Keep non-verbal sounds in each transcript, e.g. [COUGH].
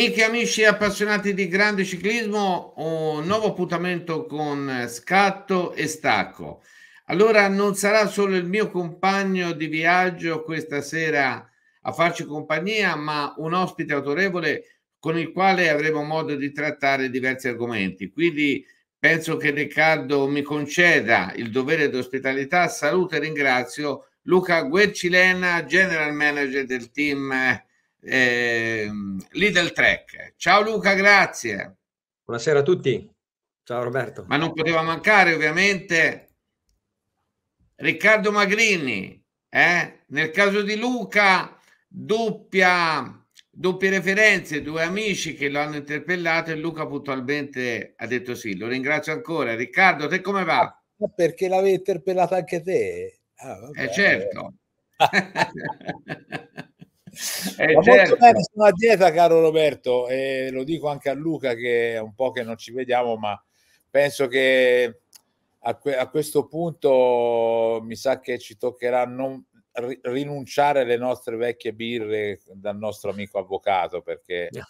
Amiche amici e appassionati di grande ciclismo, un nuovo appuntamento con scatto e stacco. Allora non sarà solo il mio compagno di viaggio questa sera a farci compagnia, ma un ospite autorevole con il quale avremo modo di trattare diversi argomenti. Quindi penso che Riccardo mi conceda il dovere di ospitalità. Saluto e ringrazio Luca Guercilena, General Manager del team eh, Lidl Trek. Ciao Luca, grazie. Buonasera a tutti. Ciao Roberto. Ma non poteva mancare ovviamente Riccardo Magrini. Eh? Nel caso di Luca, doppia, doppie referenze, due amici che lo hanno interpellato e Luca puntualmente ha detto sì. Lo ringrazio ancora. Riccardo, te come va? Ah, perché l'avevi interpellato anche te? Ah, vabbè, eh certo. [LAUGHS] Eh, Ma certo. bene, sono a dieta, caro Roberto, e lo dico anche a Luca che è un po' che non ci vediamo, ma penso che a, que a questo punto mi sa che ci toccherà non rinunciare alle nostre vecchie birre dal nostro amico avvocato, perché no.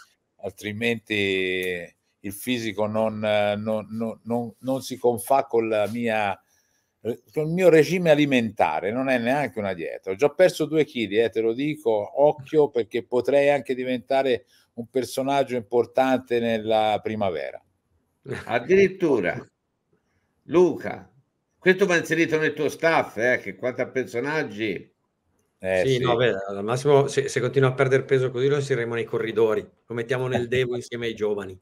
altrimenti il fisico non, non, non, non si confà con la mia eh, con il mio regime alimentare non è neanche una dieta. Ho già perso due chili, eh, te lo dico, occhio perché potrei anche diventare un personaggio importante nella primavera. [LAUGHS] Addirittura, Luca, questo va inserito nel tuo staff, eh, che quanto a personaggi... Eh, sì, sì. No, beh, al massimo se, se continua a perdere peso così lo inseriremo nei corridori, lo mettiamo nel [LAUGHS] devo insieme ai giovani.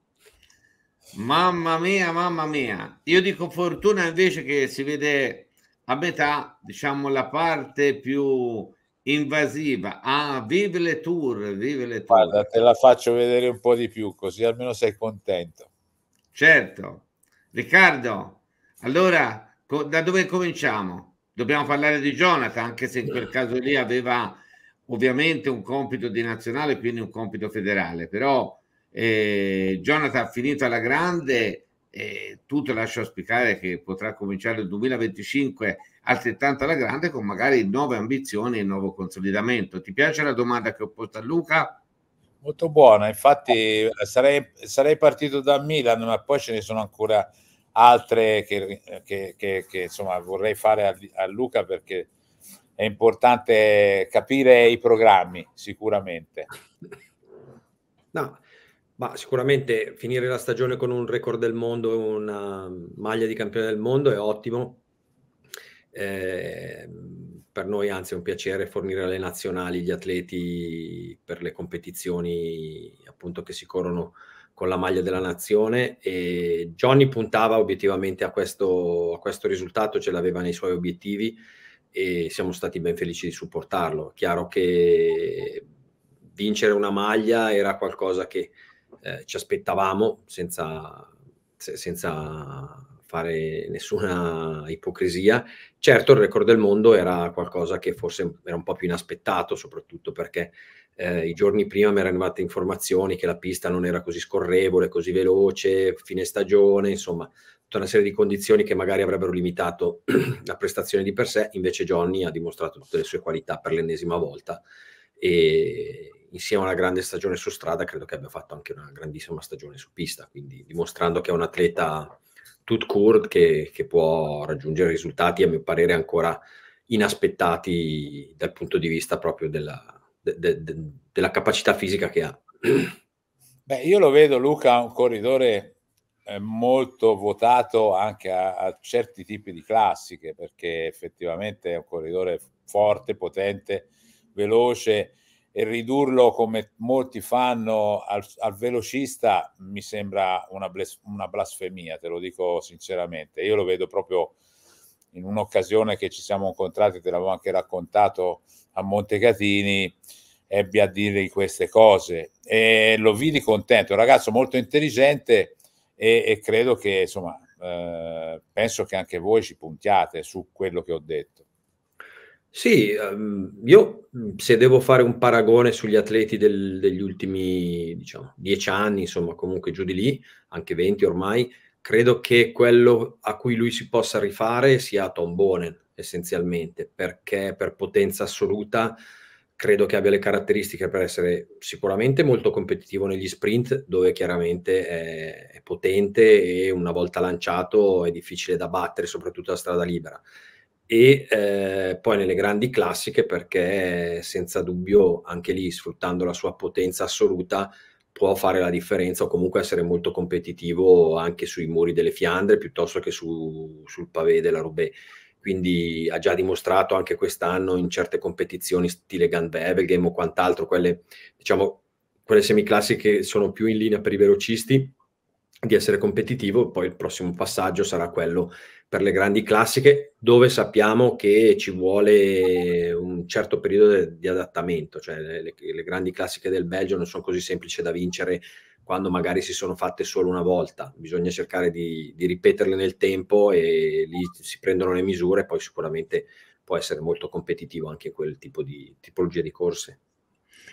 Mamma mia, mamma mia. Io dico fortuna invece che si vede a metà, diciamo, la parte più invasiva. Ah, vive le tour, vive le tour. Guarda, te la faccio vedere un po' di più, così almeno sei contento. Certo. Riccardo, allora, co- da dove cominciamo? Dobbiamo parlare di Jonathan, anche se in quel caso lì aveva ovviamente un compito di nazionale, quindi un compito federale, però eh, Jonathan ha finito alla grande e tutto lascia spiegare che potrà cominciare il 2025 altrettanto alla grande con magari nuove ambizioni e nuovo consolidamento. Ti piace la domanda che ho posto a Luca? Molto buona, infatti sarei, sarei partito da Milan, ma poi ce ne sono ancora altre che, che, che, che insomma, vorrei fare a, a Luca perché è importante capire i programmi sicuramente. No, Bah, sicuramente finire la stagione con un record del mondo e una maglia di campione del mondo è ottimo. Eh, per noi anzi è un piacere fornire alle nazionali gli atleti per le competizioni appunto che si corrono con la maglia della nazione e Johnny puntava obiettivamente a questo, a questo risultato, ce l'aveva nei suoi obiettivi e siamo stati ben felici di supportarlo. Chiaro che vincere una maglia era qualcosa che eh, ci aspettavamo senza, se, senza fare nessuna ipocrisia. Certo, il record del mondo era qualcosa che forse era un po' più inaspettato, soprattutto perché eh, i giorni prima mi erano arrivate informazioni che la pista non era così scorrevole, così veloce, fine stagione, insomma, tutta una serie di condizioni che magari avrebbero limitato [CLEARS THROAT] la prestazione di per sé. Invece Johnny ha dimostrato tutte le sue qualità per l'ennesima volta e, insieme a una grande stagione su strada, credo che abbia fatto anche una grandissima stagione su pista, quindi dimostrando che è un atleta tout court che, che può raggiungere risultati, a mio parere, ancora inaspettati dal punto di vista proprio della, de, de, de, della capacità fisica che ha. Beh, io lo vedo Luca un corridore eh, molto votato anche a, a, certi tipi di classiche perché effettivamente è un corridore forte, potente, veloce e ridurlo come molti fanno al, al velocista mi sembra una, bles- una, blasfemia, te lo dico sinceramente. Io lo vedo proprio in un'occasione che ci siamo incontrati, te l'avevo anche raccontato a Montecatini, ebbe a dire queste cose e lo vidi contento, un ragazzo molto intelligente e, e credo che insomma eh, penso che anche voi ci puntiate su quello che ho detto. Sì, ehm, io mhmm, se devo fare un paragone sugli atleti del- degli ultimi, diciamo, 10 anni, insomma, comunque giù di lì, anche venti ormai, credo che quello a cui lui si possa rifare sia Tom Bonen, essenzialmente, perché per potenza assoluta credo che abbia le caratteristiche per essere sicuramente molto competitivo negli sprint, dove chiaramente è, è potente e una volta lanciato è difficile da battere, soprattutto la strada libera e eh, poi nelle grandi classiche perché senza dubbio anche lì sfruttando la sua potenza assoluta può fare la differenza o comunque essere molto competitivo anche sui muri delle Fiandre piuttosto che su, sul pavé della Roubaix quindi ha già dimostrato anche quest'anno in certe competizioni stile Gun Game o quant'altro, quelle, diciamo, quelle semiclassiche sono più in linea per i velocisti, di essere competitivo, poi il prossimo passaggio sarà quello per le grandi classiche, dove sappiamo che ci vuole un certo periodo di adattamento, cioè le, le grandi classiche del Belgio non sono così semplici da vincere quando magari si sono fatte solo una volta, bisogna cercare di, di ripeterle nel tempo e lì si prendono le misure, poi sicuramente può essere molto competitivo anche quel tipo di tipologia di corse.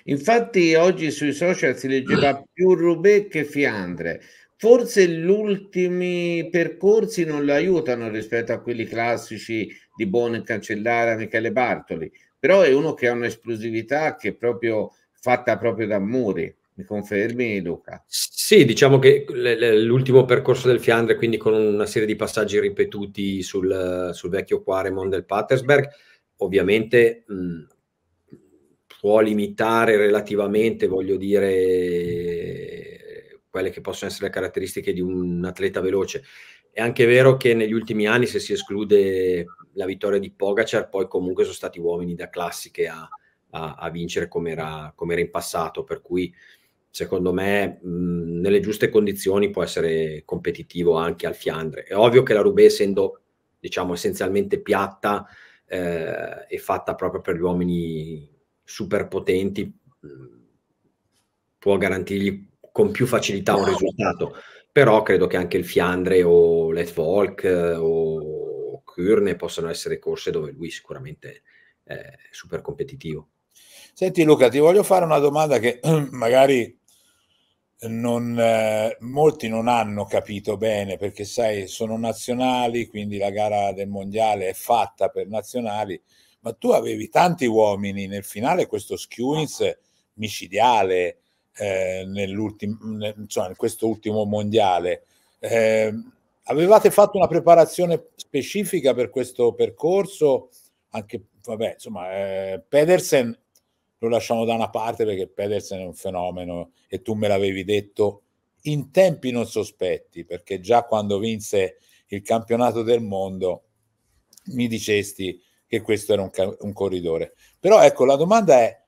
Infatti oggi sui social si leggeva più Roubaix che Fiandre, forse gli ultimi percorsi non lo aiutano rispetto a quelli classici di Bone Cancellara, Michele Bartoli, però è uno che ha un'esplosività che è proprio fatta proprio da muri. Mi confermi Luca? Sì, diciamo che l'ultimo percorso del Fiandre, quindi con una serie di passaggi ripetuti sul, sul vecchio Quaremon del Patersberg, ovviamente mh, può limitare relativamente, voglio dire, quelle che possono essere le caratteristiche di un atleta veloce. È anche vero che negli ultimi anni, se si esclude la vittoria di Pogacar, poi comunque sono stati uomini da classiche a, a, a vincere come era, come era in passato, per cui secondo me mh, nelle giuste condizioni può essere competitivo anche al Fiandre. È ovvio che la Rubé, essendo diciamo essenzialmente piatta, eh, è fatta proprio per gli uomini super potenti, mh, può garantirgli con più facilità un risultato. Però credo che anche il Fiandre o l'Etvolk eh, o Kürne possano essere corse dove lui sicuramente è super competitivo. Senti Luca, ti voglio fare una domanda che [CLEARS THROAT] magari non, eh, molti non hanno capito bene perché sai, sono nazionali, quindi la gara del mondiale è fatta per nazionali, ma tu avevi tanti uomini nel finale, questo Skewins micidiale, eh, insomma, in questo ultimo mondiale. Eh, avevate fatto una preparazione specifica per questo percorso? Anche, vabbè, insomma, eh, Pedersen lo lasciamo da una parte perché Pedersen è un fenomeno e tu me l'avevi detto in tempi non sospetti, perché già quando vinse il campionato del mondo mi dicesti che questo era un, un corridore. Però ecco, la domanda è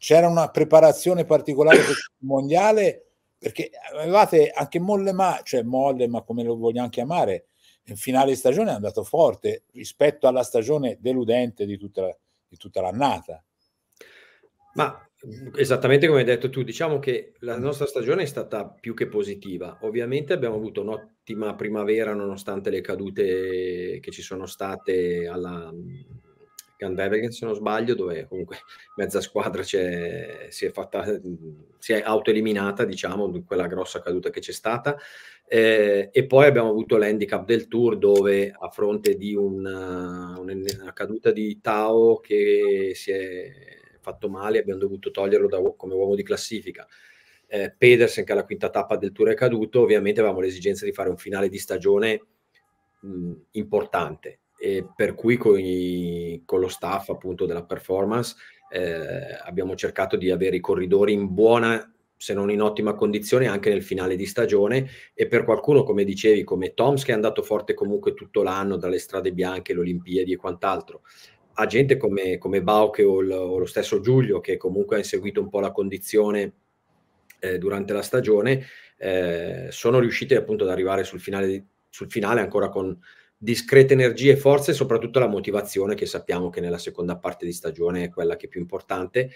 c'era una preparazione particolare per il [COUGHS] mondiale perché avevate anche Molle Ma, cioè Molle ma come lo vogliamo chiamare, in finale di stagione è andato forte rispetto alla stagione deludente di tutta, di tutta l'annata. Ma esattamente come hai detto tu, diciamo che la nostra stagione è stata più che positiva. Ovviamente abbiamo avuto un'ottima primavera nonostante le cadute che ci sono state alla, Candevergen se non sbaglio, dove comunque [LAUGHS] mezza squadra si è, fatta, si è autoeliminata, diciamo, di quella grossa caduta che c'è stata. Eh, e poi abbiamo avuto l'handicap del tour dove a fronte di una, uh, una caduta di Tao che si è fatto male, abbiamo dovuto toglierlo da, come uomo di classifica. Eh, Pedersen che alla quinta tappa del tour è caduto, ovviamente avevamo l'esigenza di fare un finale di stagione mh, importante e per cui con, i, con, lo staff appunto della performance eh, abbiamo cercato di avere i corridori in buona se non in ottima condizione anche nel finale di stagione e per qualcuno come dicevi come Toms che è andato forte comunque tutto l'anno dalle strade bianche, le Olimpiadi e quant'altro a gente come, come Bauche o, o lo stesso Giulio che comunque ha inseguito un po' la condizione eh, durante la stagione eh, sono riusciti appunto ad arrivare sul finale, sul finale ancora con discrete energie e forze, soprattutto la motivazione che sappiamo che nella seconda parte di stagione è quella che è più importante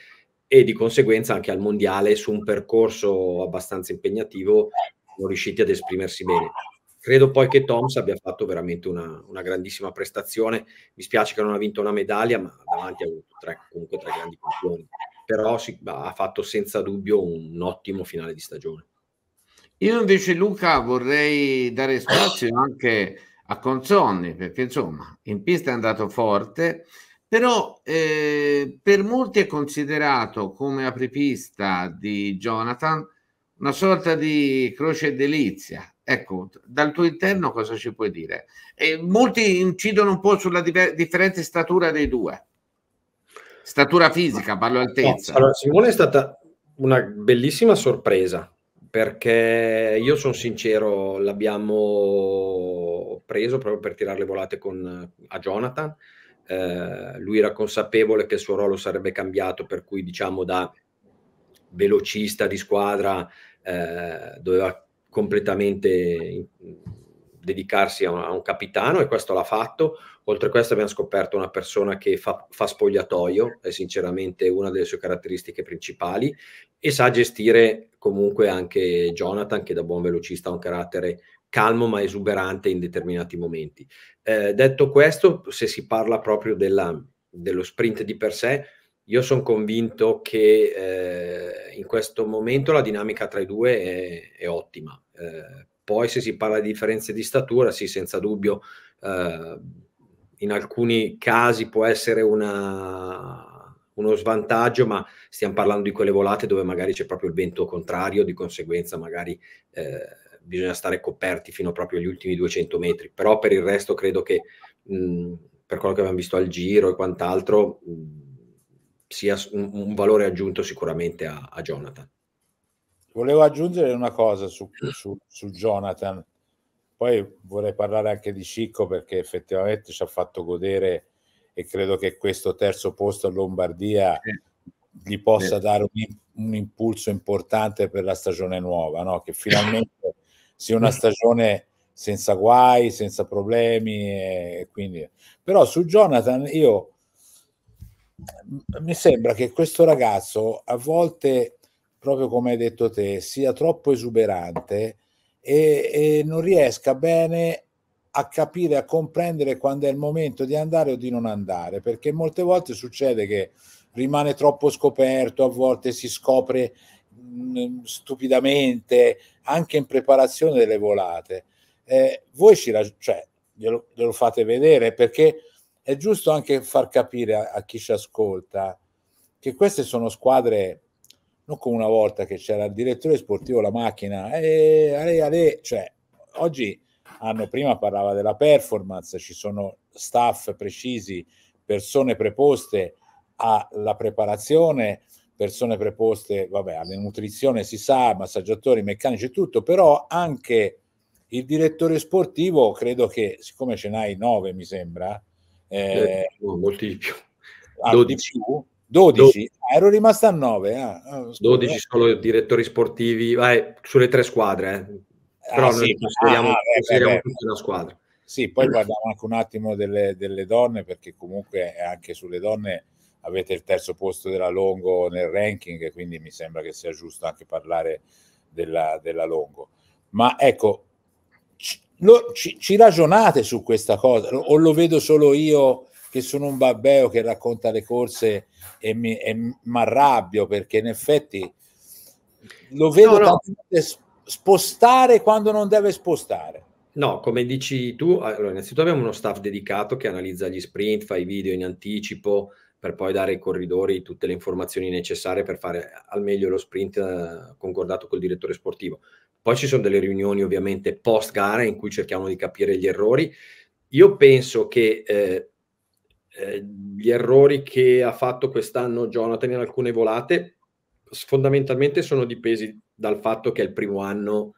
e di conseguenza anche al mondiale su un percorso abbastanza impegnativo sono riusciti ad esprimersi bene. Credo poi che Toms abbia fatto veramente una, una grandissima prestazione. Mi spiace che non ha vinto una medaglia, ma davanti ha avuto tre, comunque tre grandi campioni. Però si, ha fatto senza dubbio un ottimo finale di stagione. Io invece, Luca, vorrei dare spazio anche a Consonni, perché insomma in pista è andato forte, però eh, per molti è considerato come apripista di Jonathan una sorta di croce delizia. Ecco, dal tuo interno cosa ci puoi dire? E molti incidono un po' sulla diver- differente statura dei due. Statura fisica, parlo altezza. No, allora, Simone è stata una bellissima sorpresa perché io sono sincero, l'abbiamo preso proprio per tirare le volate con, a Jonathan. Eh, lui era consapevole che il suo ruolo sarebbe cambiato, per cui diciamo da velocista di squadra eh, doveva completamente dedicarsi a un, a un, capitano e questo l'ha fatto. Oltre a questo abbiamo scoperto una persona che fa, fa spogliatoio, è sinceramente una delle sue caratteristiche principali e sa gestire comunque anche Jonathan che da buon velocista ha un carattere calmo ma esuberante in determinati momenti. Eh, detto questo, se si parla proprio della, dello sprint di per sé, io sono convinto che eh, in questo momento la dinamica tra i due è, è ottima. Eh, poi se si parla di differenze di statura, sì, senza dubbio, eh, in alcuni casi può essere una, uno svantaggio, ma stiamo parlando di quelle volate dove magari c'è proprio il vento contrario, di conseguenza magari eh, bisogna stare coperti fino proprio agli ultimi 200 metri. Però per il resto credo che mh, mm, per quello che abbiamo visto al giro e quant'altro... Mh, mm, sia un, un, valore aggiunto sicuramente a, a Jonathan. Volevo aggiungere una cosa su, su, su Jonathan, poi vorrei parlare anche di Cicco perché effettivamente ci ha fatto godere e credo che questo terzo posto a Lombardia gli possa dare un, un impulso importante per la stagione nuova, no? che finalmente [LAUGHS] sia una stagione senza guai, senza problemi. E quindi... Però su Jonathan io mi sembra che questo ragazzo a volte proprio come hai detto te, sia troppo esuberante e, e non riesca bene a capire, a comprendere quando è il momento di andare o di non andare, perché molte volte succede che rimane troppo scoperto, a volte si scopre mh, stupidamente, anche in preparazione delle volate. Eh, voi ci rag- cioè, glielo, glielo, fate vedere perché è giusto anche far capire a, a chi ci ascolta che queste sono squadre non come una volta che c'era il direttore sportivo la macchina e eh, ale, ale. cioè oggi hanno prima parlava della performance ci sono staff precisi persone preposte alla preparazione persone preposte vabbè alla nutrizione si sa massaggiatori meccanici e tutto però anche il direttore sportivo credo che siccome ce n'hai nove mi sembra eh, eh molti di più 12 più 12? Ah, ero rimasta a 9. Ah, 12 ah, solo direttori sportivi, vai, sulle tre squadre, eh. Ah, però ah, noi sì, consideriamo, ah, consideriamo tutta una squadra. Sì, poi guardiamo anche un attimo delle, delle, donne, perché comunque anche sulle donne avete il terzo posto della Longo nel ranking, quindi mi sembra che sia giusto anche parlare della, della Longo. Ma ecco, ci, lo, ci, ci ragionate su questa cosa, o lo vedo solo io? che sono un babbeo che racconta le corse e mi arrabbio perché in effetti lo vedo no, no. spostare quando non deve spostare. No, come dici tu, allora, innanzitutto abbiamo uno staff dedicato che analizza gli sprint, fa i video in anticipo per poi dare ai corridori tutte le informazioni necessarie per fare al meglio lo sprint eh, concordato col direttore sportivo. Poi ci sono delle riunioni ovviamente post gara in cui cerchiamo di capire gli errori. Io penso che eh, eh, gli errori che ha fatto quest'anno Jonathan in alcune volate fondamentalmente sono dipesi dal fatto che è il primo anno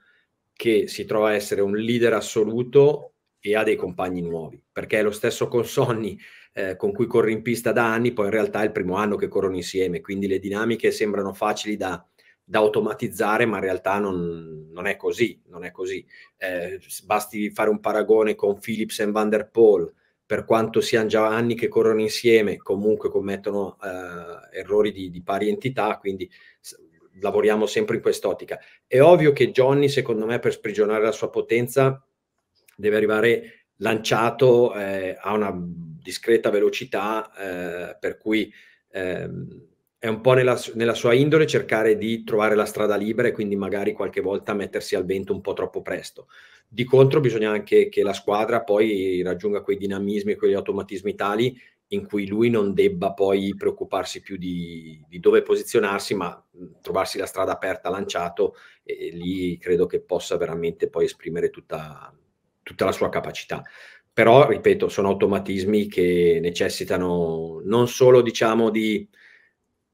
che si trova a essere un leader assoluto e ha dei compagni nuovi, perché è lo stesso Consonni eh, con cui corre in pista da anni, poi in realtà è il primo anno che corrono insieme, quindi le dinamiche sembrano facili da, da automatizzare, ma in realtà non, non è così, non è così. Eh, basti fare un paragone con Philips e Van der Poel, per quanto siano già anni che corrono insieme, comunque commettono eh, errori di, di, pari entità, quindi lavoriamo sempre in quest'ottica. È ovvio che Johnny, secondo me, per sprigionare la sua potenza, deve arrivare lanciato eh, a una discreta velocità, eh, per cui ehm, è un po' nella, nella, sua indole cercare di trovare la strada libera e quindi magari qualche volta mettersi al vento un po' troppo presto. Di contro bisogna anche che la squadra poi raggiunga quei dinamismi e quegli automatismi tali in cui lui non debba poi preoccuparsi più di, di dove posizionarsi, ma trovarsi la strada aperta, lanciato, e, e lì credo che possa veramente poi esprimere tutta, tutta la sua capacità però ripeto sono automatismi che necessitano non solo diciamo di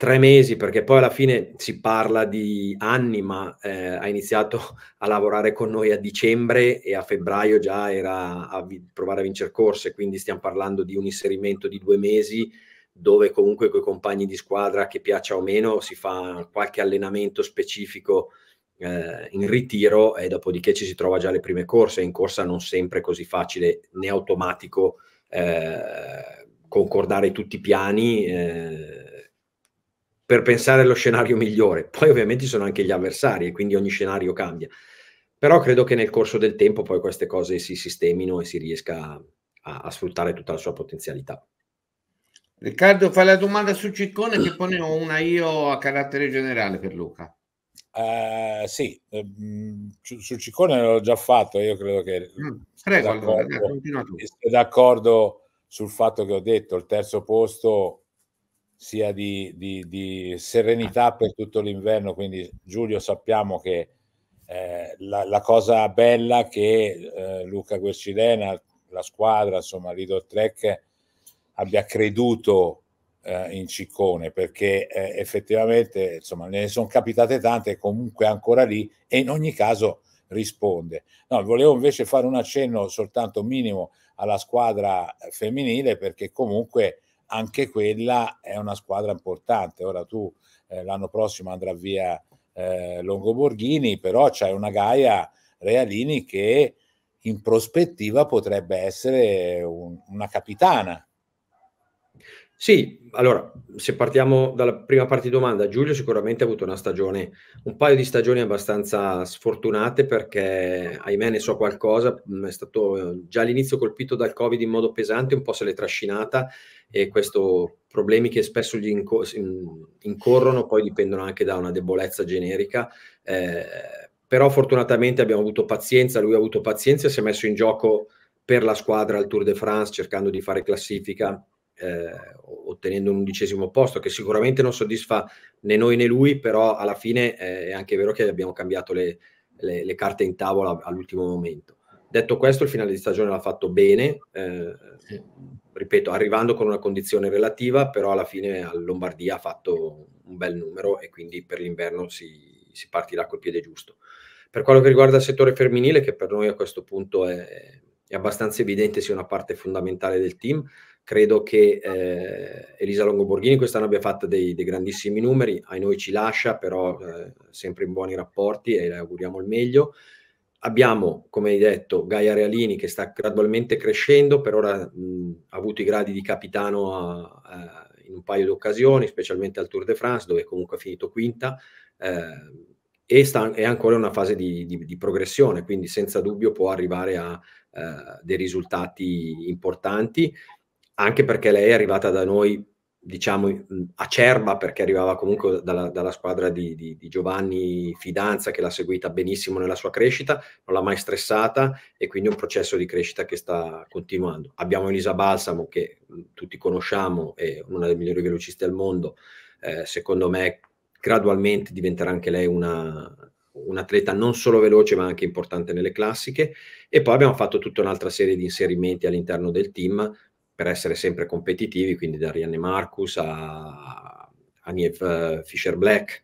tre mesi, perché poi alla fine si parla di anni, ma eh, ha iniziato a lavorare con noi a dicembre e a febbraio già era a vi- provare a vincere corse, quindi stiamo parlando di un inserimento di due mesi dove comunque con i compagni di squadra, che piaccia o meno, si fa qualche allenamento specifico eh, in ritiro e dopodiché ci si trova già alle prime corse, in corsa non sempre così facile né automatico eh, concordare tutti i piani eh, per pensare allo scenario migliore. Poi ovviamente ci sono anche gli avversari e quindi ogni scenario cambia. Però credo che nel corso del tempo poi queste cose si sistemino e si riesca a, a sfruttare tutta la sua potenzialità. Riccardo, fai la domanda su Ciccone che poi ne ho una io a carattere generale per Luca. Uh, sì, ehm, su Ciccone l'ho già fatto, io credo che... Mm, prego, allora, continua tu. d'accordo, d'accordo sul fatto che ho detto, il terzo posto sia di, di, di serenità per tutto l'inverno. Quindi Giulio sappiamo che eh, la, la, cosa bella che eh, Luca Guercilena, la squadra, insomma Lido Trek, abbia creduto eh, in Ciccone perché eh, effettivamente insomma ne sono capitate tante comunque ancora lì e in ogni caso risponde no volevo invece fare un accenno soltanto minimo alla squadra eh, femminile perché comunque anche quella è una squadra importante. Ora tu eh, l'anno prossimo andrà via eh, Longo però c'è una Gaia Realini che in prospettiva potrebbe essere un, una capitana sì, allora, se partiamo dalla prima parte di domanda, Giulio sicuramente ha avuto una stagione, un paio di stagioni abbastanza sfortunate perché, ahimè, ne so qualcosa, mm, è stato eh, già all'inizio colpito dal Covid in modo pesante, un po' se l'è trascinata e questi problemi che spesso gli incorrono poi dipendono anche da una debolezza generica. Eh, però fortunatamente abbiamo avuto pazienza, lui ha avuto pazienza, si è messo in gioco per la squadra al Tour de France cercando di fare classifica eh, ottenendo un undicesimo posto che sicuramente non soddisfa né noi né lui, però alla fine eh, è anche vero che abbiamo cambiato le, le, le carte in tavola all'ultimo momento. Detto questo, il finale di stagione l'ha fatto bene, eh, ripeto, arrivando con una condizione relativa, però alla fine a Lombardia ha fatto un bel numero e quindi per l'inverno si, si partirà col piede giusto. Per quello che riguarda il settore femminile, che per noi a questo punto è, è abbastanza evidente sia una parte fondamentale del team, Credo che eh, Elisa Longoborghini quest'anno abbia fatto dei, dei, grandissimi numeri, ai noi ci lascia, però eh, sempre in buoni rapporti e le auguriamo il meglio. Abbiamo, come hai detto, Gaia Realini che sta gradualmente crescendo, per ora mh, ha avuto i gradi di capitano a, a, in un paio di occasioni, specialmente al Tour de France, dove comunque ha finito quinta. Eh, e sta, è ancora in una fase di, di, di, progressione, quindi senza dubbio può arrivare a eh, dei risultati importanti anche perché lei è arrivata da noi, diciamo, acerba, perché arrivava comunque dalla, dalla squadra di, di, di, Giovanni Fidanza, che l'ha seguita benissimo nella sua crescita, non l'ha mai stressata e quindi è un processo di crescita che sta continuando. Abbiamo Elisa Balsamo, che tutti conosciamo, è una delle migliori velociste al mondo, eh, secondo me gradualmente diventerà anche lei una, un atleta non solo veloce ma anche importante nelle classiche e poi abbiamo fatto tutta un'altra serie di inserimenti all'interno del team per essere sempre competitivi, quindi da Rianne Marcus a, a Niev eh, Fisher Black,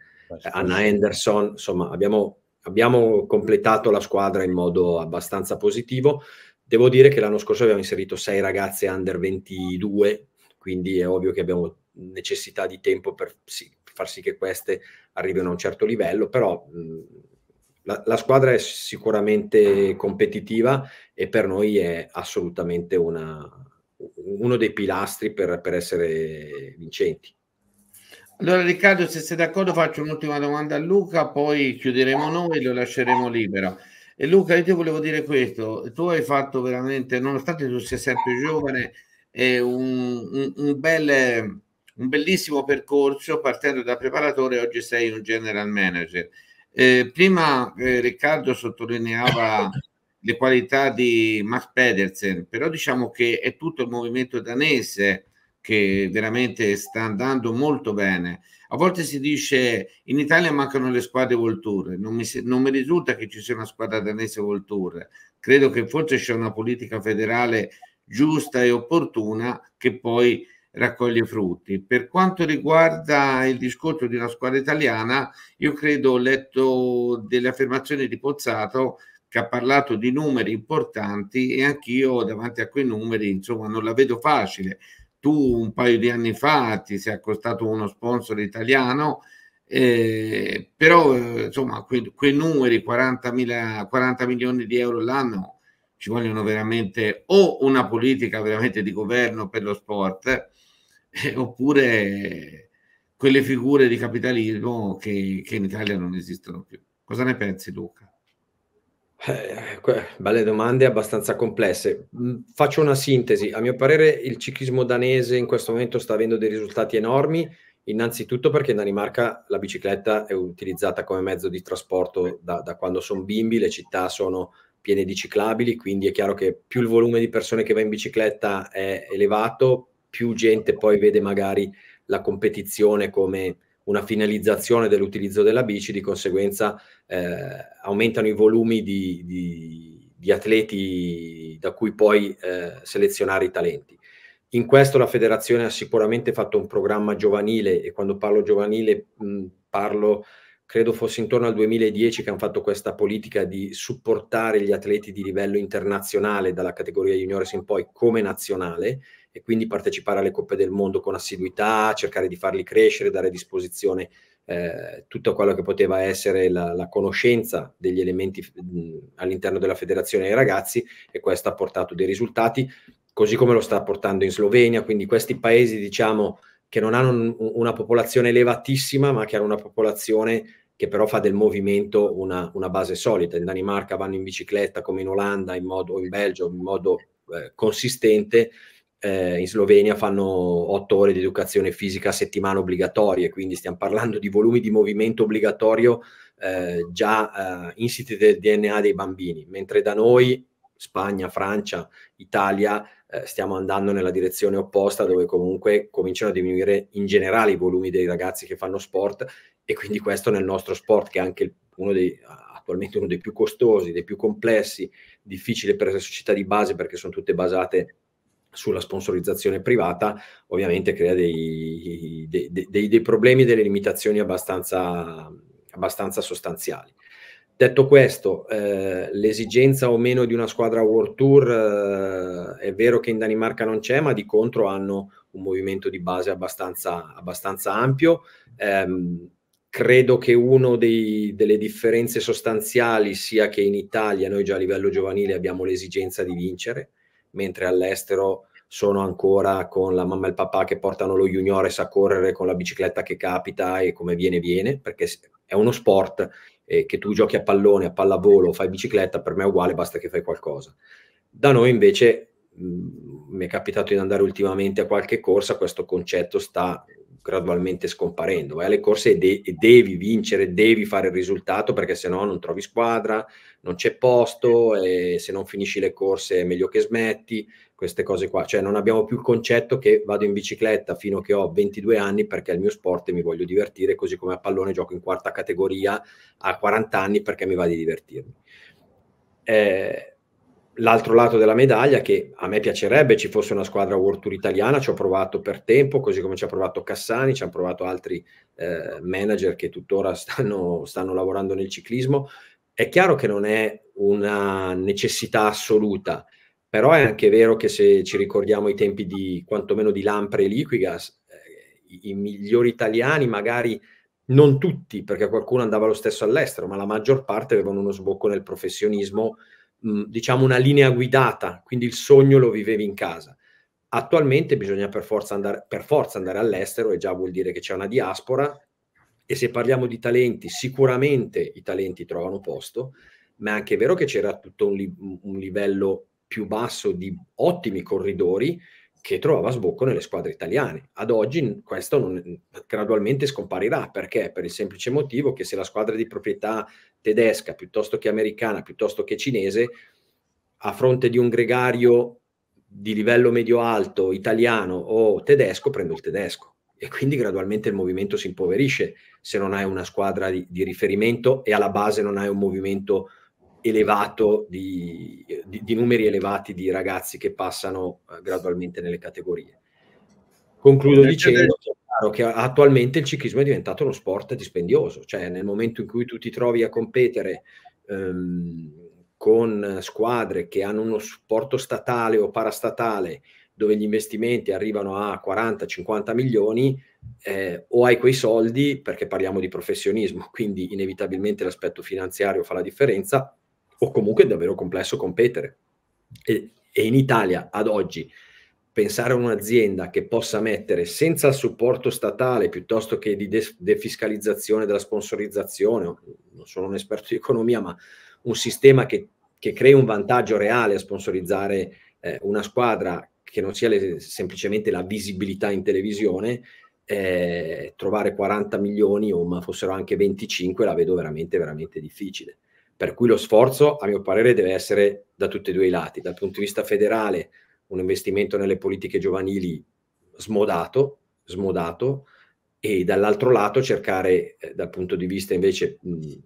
Anna Henderson, insomma abbiamo, abbiamo completato la squadra in modo abbastanza positivo. Devo dire che l'anno scorso abbiamo inserito sei ragazze under 22, quindi è ovvio che abbiamo necessità di tempo per sì, far sì che queste arrivino a un certo livello, però mh, la, la, squadra è sicuramente competitiva e per noi è assolutamente una, uno dei pilastri per, per essere vincenti. Allora Riccardo, se sei d'accordo faccio un'ultima domanda a Luca, poi chiuderemo noi e lo lasceremo libero. E Luca, io ti volevo dire questo, tu hai fatto veramente, nonostante tu sia sempre giovane, un, un, un, bel, un, bellissimo percorso partendo da preparatore, oggi sei un general manager. Eh, prima eh, Riccardo sottolineava le qualità di Max Pedersen, però diciamo che è tutto il movimento danese che veramente sta andando molto bene. A volte si dice in Italia mancano le squadre volture, non mi, non mi risulta che ci sia una squadra danese volture, credo che forse c'è una politica federale giusta e opportuna che poi raccoglie frutti. Per quanto riguarda il discorso di una squadra italiana, io credo ho letto delle affermazioni di Pozzato che ha parlato di numeri importanti e anch'io davanti a quei numeri, insomma, non la vedo facile. Tu un paio di anni fa ti sei accostato uno sponsor italiano, eh, però eh, insomma, que, quei, numeri, 40, mila, 40 milioni di euro l'anno, ci vogliono veramente o una politica veramente di governo per lo sport, eh, oppure quelle figure di capitalismo che, che in Italia non esistono più. Cosa ne pensi Luca? Eh, belle domande abbastanza complesse. Mm, faccio una sintesi. A mio parere il ciclismo danese in questo momento sta avendo dei risultati enormi, innanzitutto perché in Danimarca la bicicletta è utilizzata come mezzo di trasporto da, da quando sono bimbi, le città sono piene di ciclabili, quindi è chiaro che più il volume di persone che va in bicicletta è elevato, più gente poi vede magari la competizione come una finalizzazione dell'utilizzo della bici, di conseguenza eh, aumentano i volumi di, di, di, atleti da cui poi eh, selezionare i talenti. In questo la federazione ha sicuramente fatto un programma giovanile e quando parlo giovanile mh, parlo, credo fosse intorno al 2010 che hanno fatto questa politica di supportare gli atleti di livello internazionale dalla categoria juniores in poi come nazionale e quindi partecipare alle coppe del mondo con assiduità, cercare di farli crescere, dare a disposizione eh, tutto quello che poteva essere la, la conoscenza degli elementi mh, all'interno della federazione ai ragazzi e questo ha portato dei risultati, così come lo sta portando in Slovenia, quindi questi paesi diciamo che non hanno un, una popolazione elevatissima, ma che hanno una popolazione che però fa del movimento una, una, base solida. In Danimarca vanno in bicicletta come in Olanda in modo, o in Belgio in modo eh, consistente eh, in Slovenia fanno otto ore di educazione fisica a settimana obbligatorie, quindi stiamo parlando di volumi di movimento obbligatorio eh, già eh, insiti del DNA dei bambini, mentre da noi, Spagna, Francia, Italia, eh, stiamo andando nella direzione opposta dove comunque cominciano a diminuire in generale i volumi dei ragazzi che fanno sport e quindi questo nel nostro sport che è anche uno dei, attualmente uno dei più costosi, dei più complessi, difficile per le società di base perché sono tutte basate sulla sponsorizzazione privata ovviamente crea dei, dei, dei, dei problemi e delle limitazioni abbastanza, abbastanza sostanziali. Detto questo, eh, l'esigenza o meno di una squadra World Tour eh, è vero che in Danimarca non c'è, ma di contro hanno un movimento di base abbastanza, abbastanza ampio. Eh, credo che una delle differenze sostanziali sia che in Italia noi già a livello giovanile abbiamo l'esigenza di vincere, mentre all'estero sono ancora con la mamma e il papà che portano lo juniores a correre con la bicicletta che capita e come viene viene, perché è uno sport eh, che tu giochi a pallone, a pallavolo, fai bicicletta, per me è uguale, basta che fai qualcosa. Da noi invece mh, mhmm, mi è capitato di andare ultimamente a qualche corsa, questo concetto sta gradualmente scomparendo. Vai alle corse e, de- e devi vincere, devi fare il risultato perché se no non trovi squadra, non c'è posto e se non finisci le corse è meglio che smetti, queste cose qua. Cioè non abbiamo più il concetto che vado in bicicletta fino a che ho 22 anni perché è il mio sport e mi voglio divertire, così come a pallone gioco in quarta categoria a 40 anni perché mi va di divertirmi. Eh, l'altro lato della medaglia che a me piacerebbe ci fosse una squadra World Tour italiana, ci ho provato per tempo, così come ci ha provato Cassani, ci hanno provato altri eh, manager che tuttora stanno, stanno lavorando nel ciclismo. È chiaro che non è una necessità assoluta, però è anche vero che se ci ricordiamo i tempi di quantomeno di Lampre e Liquigas, eh, i, i migliori italiani magari non tutti, perché qualcuno andava lo stesso all'estero, ma la maggior parte avevano uno sbocco nel professionismo diciamo una linea guidata, quindi il sogno lo vivevi in casa. Attualmente bisogna per forza andare, andare all'estero e già vuol dire che c'è una diaspora e se parliamo di talenti, sicuramente i talenti trovano posto, ma è anche vero che c'era tutto un, li un livello più basso di ottimi corridori che trovava sbocco nelle squadre italiane. Ad oggi questo non, gradualmente scomparirà perché per il semplice motivo che se la squadra di proprietà tedesca piuttosto che americana, piuttosto che cinese, a fronte di un gregario di livello medio-alto italiano o tedesco, prendo il tedesco. E quindi gradualmente il movimento si impoverisce se non hai una squadra di, di riferimento e alla base non hai un movimento elevato di, di, di numeri elevati di ragazzi che passano eh, gradualmente nelle categorie. Concludo dicendo che attualmente il ciclismo è diventato uno sport dispendioso, cioè nel momento in cui tu ti trovi a competere ehm, con squadre che hanno uno supporto statale o parastatale dove gli investimenti arrivano a 40-50 milioni, eh, o hai quei soldi, perché parliamo di professionismo, [LAUGHS] quindi inevitabilmente l'aspetto finanziario fa la differenza, o comunque è davvero complesso competere. E, e in Italia ad oggi pensare a un'azienda che possa mettere senza il supporto statale piuttosto che di de- defiscalizzazione della sponsorizzazione, non sono un esperto di economia, ma un sistema che, che crei un vantaggio reale a sponsorizzare eh, una squadra che non sia le, semplicemente la visibilità in televisione, eh, trovare 40 milioni o ma fossero anche 25 la vedo veramente, veramente difficile. Per cui lo sforzo, a mio parere, deve essere da tutti e due i lati, dal punto di vista federale un investimento nelle politiche giovanili smodato, smodato e dall'altro lato cercare eh, dal punto di vista invece mh,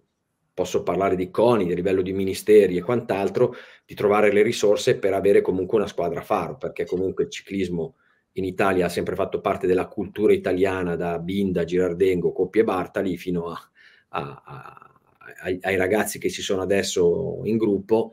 posso parlare di CONI, di livello di ministeri e quant'altro, di trovare le risorse per avere comunque una squadra faro, perché comunque il ciclismo in Italia ha sempre fatto parte della cultura italiana da Binda, Girardengo, Coppie Bartali fino a, a, a ai, ai, ragazzi che ci sono adesso in gruppo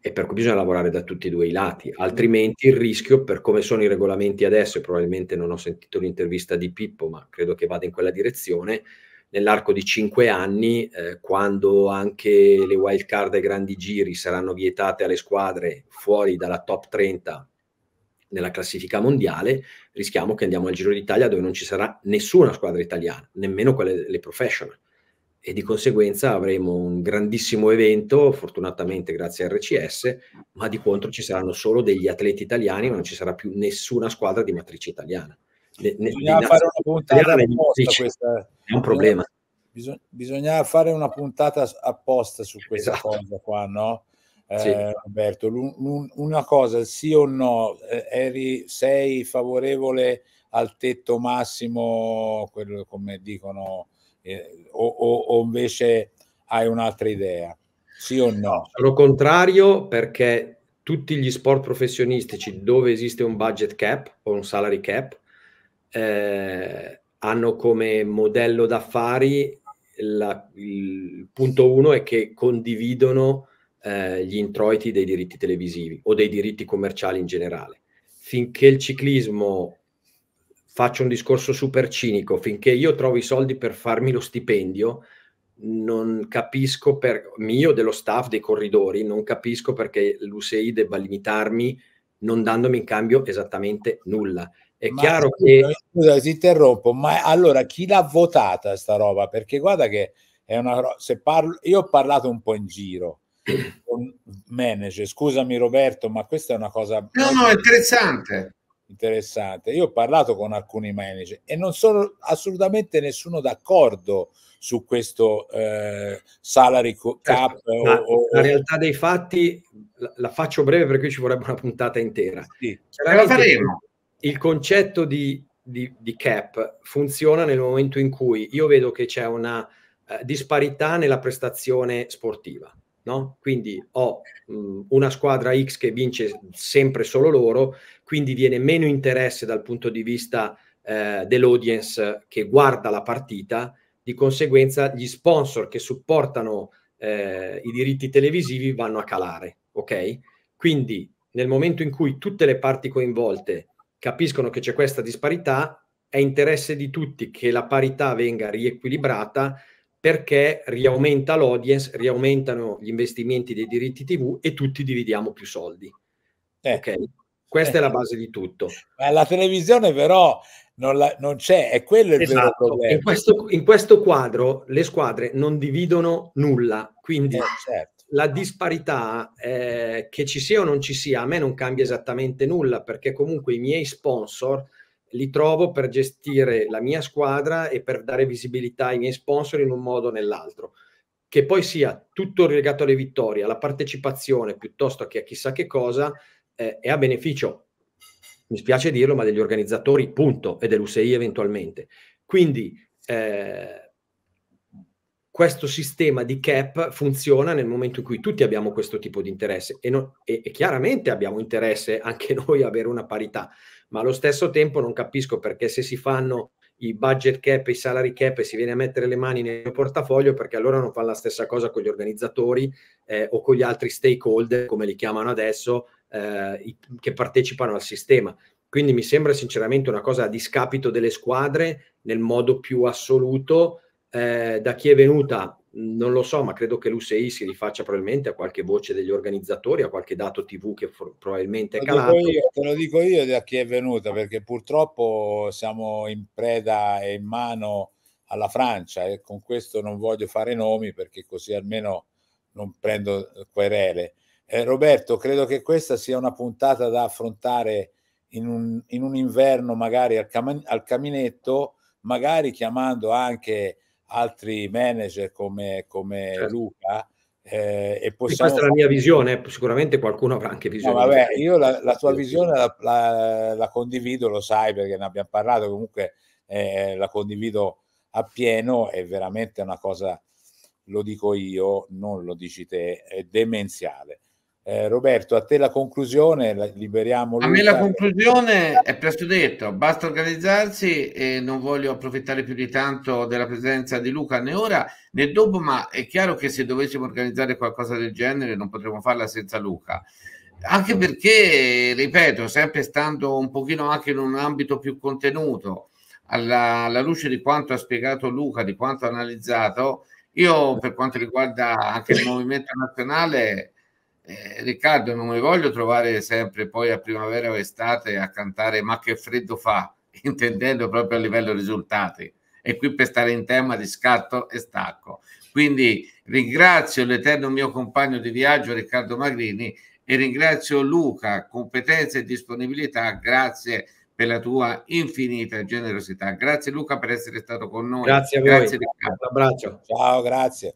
e per cui bisogna lavorare da tutti e due i lati, altrimenti il rischio per come sono i regolamenti adesso, e probabilmente non ho sentito l'intervista di Pippo, ma credo che vada in quella direzione, nell'arco di cinque anni, eh, quando anche le wild card ai grandi giri saranno vietate alle squadre fuori dalla top 30 nella classifica mondiale, rischiamo che andiamo al Giro d'Italia dove non ci sarà nessuna squadra italiana, nemmeno quelle le professional e di conseguenza avremo un grandissimo evento, fortunatamente grazie a RCS, ma di contro ci saranno solo degli atleti italiani, ma non ci sarà più nessuna squadra di matrice italiana. Ne, bisogna fare una puntata apposta è un problema. Bisogna, fare una puntata apposta su questa esatto. cosa qua, no? Eh, sì. Alberto, una cosa, sì o no, eh, eri, sei favorevole al tetto massimo, quello come dicono eh, o, o, invece hai un'altra idea? Sì o no? Sono contrario perché tutti gli sport professionistici dove esiste un budget cap o un salary cap eh, hanno come modello d'affari la, il punto uno è che condividono eh, gli introiti dei diritti televisivi o dei diritti commerciali in generale. Finché il ciclismo faccio un discorso super cinico, finché io trovo i soldi per farmi lo stipendio, non capisco per mio dello staff dei corridori, non capisco perché l'USEI debba limitarmi non dandomi in cambio esattamente nulla. È ma chiaro scusa, che scusa, ti interrompo, ma allora chi l'ha votata sta roba? Perché guarda che è una se parlo io ho parlato un po' in giro con manager, scusami Roberto, ma questa è una cosa No, no, interessante interessante. Io ho parlato con alcuni manager e non sono assolutamente nessuno d'accordo su questo eh, salary certo, cap. O, o... La realtà dei fatti la, la, faccio breve perché ci vorrebbe una puntata intera. Sì. La faremo. Il concetto di, di, di, cap funziona nel momento in cui io vedo che c'è una eh, disparità nella prestazione sportiva No? Quindi ho mh, mm, una squadra X che vince sempre solo loro, quindi viene meno interesse dal punto di vista eh, dell'audience che guarda la partita, di conseguenza gli sponsor che supportano eh, i diritti televisivi vanno a calare, ok? Quindi nel momento in cui tutte le parti coinvolte capiscono che c'è questa disparità, è interesse di tutti che la parità venga riequilibrata perché riaumenta l'audience, riaumentano gli investimenti dei diritti TV e tutti dividiamo più soldi. Eh. Okay? Questa eh. è la eh. base di tutto. Ma la televisione però non, la, non c'è, è quello il esatto. problema. In questo, in questo, quadro le squadre non dividono nulla, quindi eh, certo. la disparità eh, che ci sia o non ci sia a me non cambia esattamente nulla perché comunque i miei sponsor li trovo per gestire la mia squadra e per dare visibilità ai miei sponsor in un modo o nell'altro. Che poi sia tutto legato alle vittorie, alla partecipazione piuttosto che a chissà che cosa, eh, è a beneficio, mi spiace dirlo, ma degli organizzatori, punto, e dell'USEI eventualmente. Quindi eh, questo sistema di cap funziona nel momento in cui tutti abbiamo questo tipo di interesse e, non, e, e chiaramente abbiamo interesse anche [LAUGHS] noi a avere una parità ma allo stesso tempo non capisco perché se si fanno i budget cap, i salary cap e si viene a mettere le mani nel portafoglio perché allora non fanno la stessa cosa con gli organizzatori eh, o con gli altri stakeholder, come li chiamano adesso, eh, che partecipano al sistema. Quindi mi sembra sinceramente una cosa a discapito delle squadre nel modo più assoluto eh, da chi è venuta non lo so, ma credo che l'USEI si rifaccia probabilmente a qualche voce degli organizzatori, a qualche dato TV che for- probabilmente è calato. Io, te lo dico io da chi è venuta, perché purtroppo siamo in preda e in mano alla Francia e con questo non voglio fare nomi perché così almeno non prendo querele. Eh, Roberto, credo che questa sia una puntata da affrontare in un, in un inverno magari al, cam- al caminetto, magari chiamando anche altri manager come, come certo. Luca. Eh, e possiamo... Questa è la mia visione, sicuramente qualcuno avrà anche visione. No, vabbè, io la, la tua visione la, la, la, condivido, lo sai perché ne abbiamo parlato, comunque eh, la condivido appieno, è veramente una cosa, lo dico io, non lo dici te, è demenziale. Eh, Roberto, a te la conclusione, la liberiamo. Luca. A me la conclusione è presto detto, basta organizzarsi e non voglio approfittare più di tanto della presenza di Luca né ora né dopo, ma è chiaro che se dovessimo organizzare qualcosa del genere non potremmo farla senza Luca. Anche perché, ripeto, sempre stando un pochino anche in un ambito più contenuto, alla, alla luce di quanto ha spiegato Luca, di quanto ha analizzato, io per quanto riguarda anche il [LAUGHS] movimento nazionale eh, Riccardo, non mi voglio trovare sempre poi a primavera o estate a cantare ma che freddo fa, [LAUGHS] intendendo proprio a livello risultati. E qui per stare in tema di scatto e stacco. Quindi ringrazio l'eterno mio compagno di viaggio Riccardo Magrini e ringrazio Luca, competenza e disponibilità, grazie per la tua infinita generosità. Grazie Luca per essere stato con noi. Grazie a voi. Grazie, un abbraccio. Ciao, grazie.